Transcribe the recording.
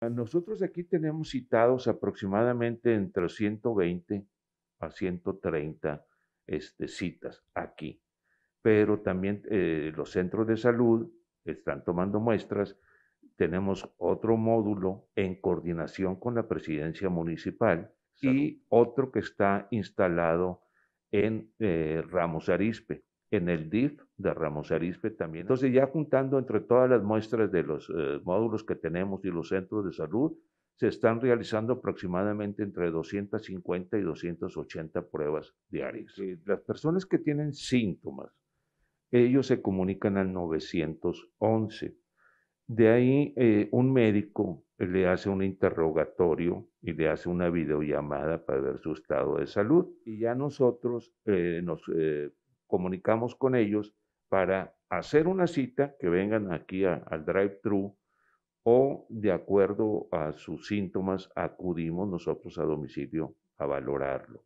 Nosotros aquí tenemos citados aproximadamente entre 120 a 130 este, citas aquí, pero también eh, los centros de salud están tomando muestras. Tenemos otro módulo en coordinación con la presidencia municipal y otro que está instalado en eh, Ramos Arispe, en el DIF de Ramos Arizpe también. Entonces ya juntando entre todas las muestras de los eh, módulos que tenemos y los centros de salud, se están realizando aproximadamente entre 250 y 280 pruebas diarias. las personas que tienen síntomas, ellos se comunican al 911. De ahí eh, un médico le hace un interrogatorio y le hace una videollamada para ver su estado de salud. Y ya nosotros eh, nos comunicamos con ellos para hacer una cita, que vengan aquí al drive-thru o de acuerdo a sus síntomas acudimos nosotros a domicilio a valorarlo.